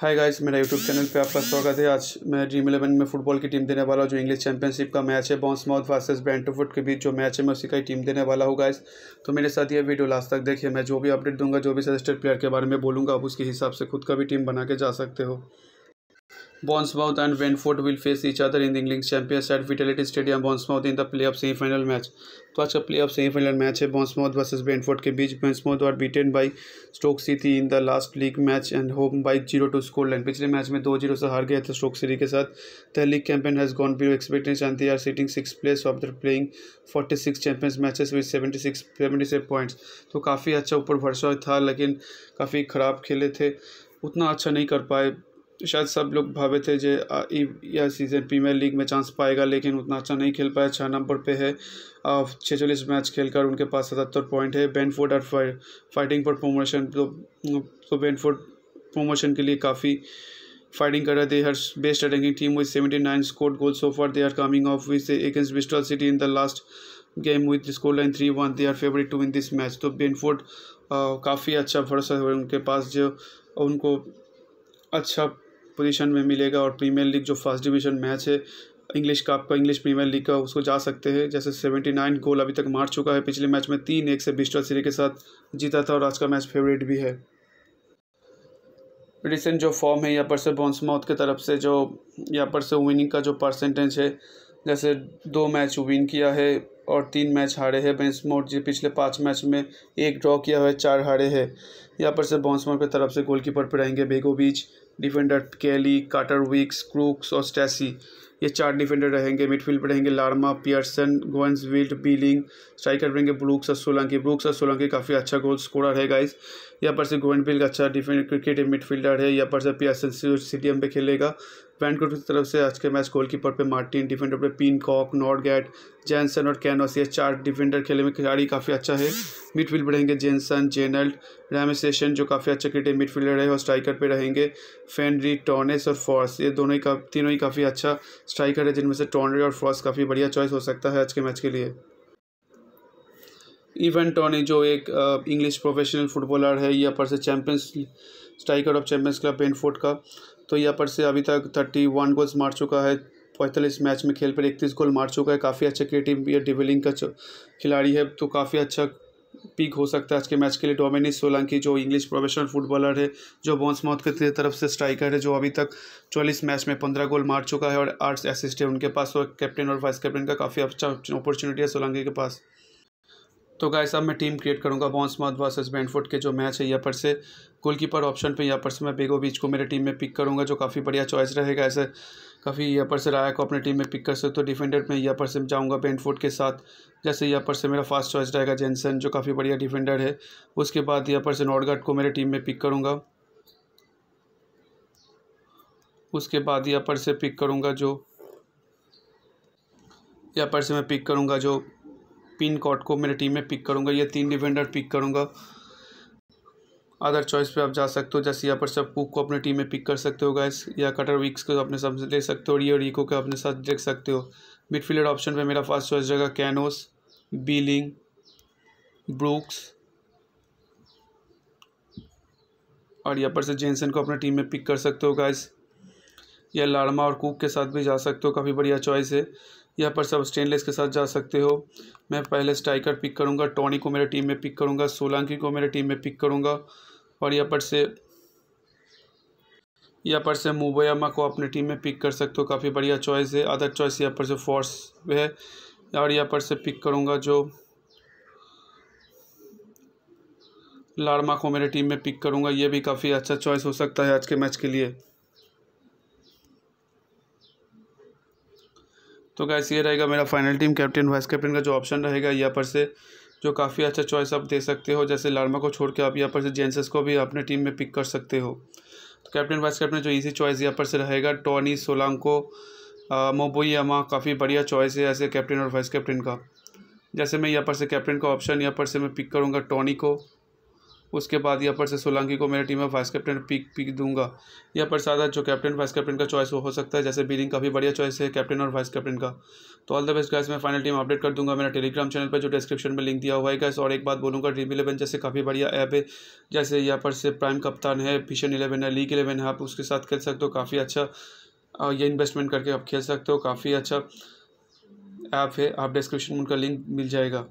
हाय guys मेरा YouTube channel पे आपका स्वागत है आज मैं ड्रीम इलेवन में फुटबॉल की टीम देने वाला हूँ जो इंग्लिश चैंपियनशिप का मैच है बॉन्स माउथ वर्सेस ब्रेंटफुट के बीच जो मैच है मैं उसी का ही टीम देने वाला हूँ गाइस तो मेरे साथ ये वीडियो लास्ट तक देखिए मैं जो भी अपडेट दूंगा जो भी सजेस्टेड प्लेयर के बारे में बोलूँगा आप उसके हिसाब से खुद का भी टीम बना के जा सकते हो Bournemouth and Brentford will face each other in the English Champions at Vitality Stadium Bournemouth in the playoff semifinal match तो आज का प्लेऑफ सेमीफाइनल मैच है बॉन्समाउथ वर्सेस ब्रेंटफोर्ड के बीच बॉन्समाउथ और beaten by Stoke City in the last league match and home by zero two score पिछले match में दो जीरो से हार गए थे स्टोक सिटी के साथ the league campaign has gone below expectation and they are sitting six place of their playing forty six champions matches with seventy six seventy seven points तो काफ़ी अच्छा ऊपर भरोसा था लेकिन काफ़ी ख़राब खेले थे उतना अच्छा नहीं कर पाए तो शायद सब लोग भावे थे जे यह सीज़न प्रीमियर लीग में चांस पाएगा लेकिन उतना अच्छा नहीं खेल पाया छः नंबर पे है छः मैच खेलकर उनके पास सतहत्तर पॉइंट है बैनफोर्ड आर फाइ फाइटिंग फॉर प्रोमोशन तो तो बैनफोर्ड प्रोमोशन के लिए काफ़ी फाइटिंग कर रहे थे हर best attacking team with seventy nine score goal so for they are coming off with against Bristol City in the last game with score line three one they are favourite to in this match तो Brentford काफ़ी अच्छा भरोसा है उनके पास जो उनको अच्छा position में मिलेगा और प्रीमियर लीग जो फर्स्ट डिवीजन मैच है इंग्लिश का आपका इंग्लिश प्रीमियर लीग का उसको जा सकते हैं जैसे सेवेंटी नाइन गोल अभी तक मार चुका है पिछले मैच में तीन एक से बिस्टर सीरी के साथ जीता था और आज का मैच फेवरेट भी है रिसेंट जो फॉर्म है यहाँ पर से बॉन्स माउथ की तरफ से जो यहाँ पर से विनिंग का जो परसेंटेज है जैसे दो मैच विन किया है और तीन मैच हारे हैं बेंसमोट जी पिछले पाँच मैच में एक ड्रॉ किया हुआ है चार हारे है यहाँ पर से बॉन्स बॉन्समोट की तरफ से गोलकीपर पर रहेंगे Begovic defender Kelly Carter Wicks Crooks और स्टैसी ये चार डिफेंडर रहेंगे मिडफील्ड पर रहेंगे लार्मा पियर्सन गोवेंस विल्ट बीलिंग स्ट्राइकर रहेंगे ब्रूक्स और सोलंकी ब्रूक्स और सोलंकी काफ़ी अच्छा गोल स्कोरर है गाइस यहाँ पर से गोवेंट बिल अच्छा डिफेंड क्रिकेट मिडफील्डर है यहाँ पर से पियर्सन सीडीएम पे खेलेगा वैनकूवर की तरफ से आज के मैच गोलकीपर पे मार्टिन डिफेंडर पे पिन कॉक गैट जैनसन और कैनोस ये चार डिफेंडर खेले में खिलाड़ी काफ़ी अच्छा है मिडफील्ड पर रहेंगे जेनसन जेनल्ड रैमसेशन जो काफ़ी अच्छा क्रिकेट मिडफील्डर है और स्ट्राइकर पे रहेंगे फेनरी टॉनेस अच्छा और फॉर्स ये दोनों ही का तीनों ही काफ़ी अच्छा स्ट्राइकर है जिनमें से टॉनरी और फॉर्स काफ़ी बढ़िया चॉइस हो सकता है आज के मैच के लिए इवन टोनी जो एक इंग्लिश प्रोफेशनल फुटबॉलर है यहाँ पर से champions striker of champions club Brentford का तो यहाँ पर से अभी तक थर्टी वन गोल्स मार चुका है पैंतालीस मैच में खेल पर इकतीस गोल मार चुका है काफ़ी अच्छा क्रिएटिव या डिविलिंग का खिलाड़ी है तो काफ़ी अच्छा पिक हो सकता है आज के मैच के लिए डोमिनिक सोलंकी जो इंग्लिश प्रोफेशनल फुटबॉलर है जो बॉन्स मौत के तरफ से स्ट्राइकर है जो अभी तक चौलीस मैच में पंद्रह गोल मार चुका है और आठ असिस्ट है उनके पास और कैप्टन और वाइस कैप्टन का काफ़ी अच्छा अपॉर्चुनिटी है सोलंकी के पास तो गाय साहब मैं टीम क्रिएट करूँगा बॉन्स मत वर्सेस बैंडफुट के जो मैच है यहाँ पर से गोलकीपर ऑप्शन पे यहाँ पर से मैं बेगो बीच को मेरे टीम में पिक करूँगा जो काफ़ी बढ़िया चॉइस रहेगा ऐसे काफ़ी यहाँ पर से राय को अपने टीम में पिक कर सकते हो तो डिफेंडर में यहाँ पर से जाऊँगा बैंडफुट के साथ जैसे यहाँ पर से मेरा फास्ट चॉइस रहेगा जेंसन जो काफ़ी बढ़िया डिफेंडर है उसके बाद यहाँ पर से नॉर्डगार्ड को मेरे टीम में पिक करूँगा उसके बाद यहाँ पर से पिक करूँगा जो यहाँ पर से मैं पिक करूँगा जो पिन कोड को मेरे टीम में पिक करूँगा या तीन डिफेंडर पिक करूँगा अदर चॉइस पे आप जा सकते हो जैसे यहाँ पर सब कुक को अपने टीम में पिक कर सकते हो गैस या कटर विक्स को अपने साथ ले सकते हो रियो रिको को अपने साथ देख सकते हो मिडफील्डर ऑप्शन पे मेरा फर्स्ट चॉइस जगह कैनोस बीलिंग ब्रूक्स और यहाँ पर से जेंसन को अपने टीम में पिक कर सकते हो गाइस या लाड़मा और कूक के साथ भी जा सकते हो काफ़ी बढ़िया चॉइस है यहाँ पर सब स्टेनलेस के साथ जा सकते हो मैं पहले स्ट्राइकर पिक करूँगा टॉनी को मेरे टीम में पिक करूँगा सोलंकी को मेरे टीम में पिक करूँगा और यहाँ पर से यहाँ पर से मुबैमा को अपने टीम में पिक कर सकते हो काफ़ी बढ़िया चॉइस है अदर चॉइस यहाँ पर से फोर्स है और यहाँ पर से पिक करूँगा जो लाड़मा को मेरे टीम में पिक करूँगा ये भी काफ़ी अच्छा चॉइस हो सकता है आज के मैच के लिए तो कैसे ये रहेगा मेरा final team captain vice captain का जो ऑप्शन रहेगा यहाँ पर से जो काफ़ी अच्छा चॉइस आप दे सकते हो जैसे लार्मा को छोड़ के आप यहाँ पर से जेंसेस को भी अपने टीम में पिक कर सकते हो तो कैप्टन वाइस कैप्टन जो इजी चॉइस यहाँ पर से रहेगा टॉनी मोबोई मोबोयामा काफ़ी बढ़िया चॉइस है ऐसे कैप्टन और वाइस कैप्टन का जैसे मैं यहाँ पर से कैप्टन का ऑप्शन यहाँ पर से मैं पिक करूँगा टॉनी को उसके बाद यहाँ पर से सोलंकी को मेरी टीम में वाइस कैप्टन पिक पिक दूंगा यहाँ पर सादा जो कैप्टन वाइस कैप्टन का चॉइस हो सकता है जैसे का काफ़ी बढ़िया चॉइस है कैप्टन और वाइस कैप्टन का तो ऑल द बेस्ट गैस मैं फाइनल टीम अपडेट कर दूंगा मेरा टेलीग्राम चैनल पर जो डिस्क्रिप्शन में लिंक दिया हुआ है गैस और एक बात बोलूँगा ड्रीम इलेवन जैसे काफ़ी बढ़िया ऐप है जैसे यहाँ पर से प्राइम कप्तान है फिशन इलेवन है लीग इलेवन है आप उसके साथ खेल सकते हो काफ़ी अच्छा ये इन्वेस्टमेंट करके आप खेल सकते हो काफ़ी अच्छा ऐप है आप डिस्क्रिप्शन में उनका लिंक मिल जाएगा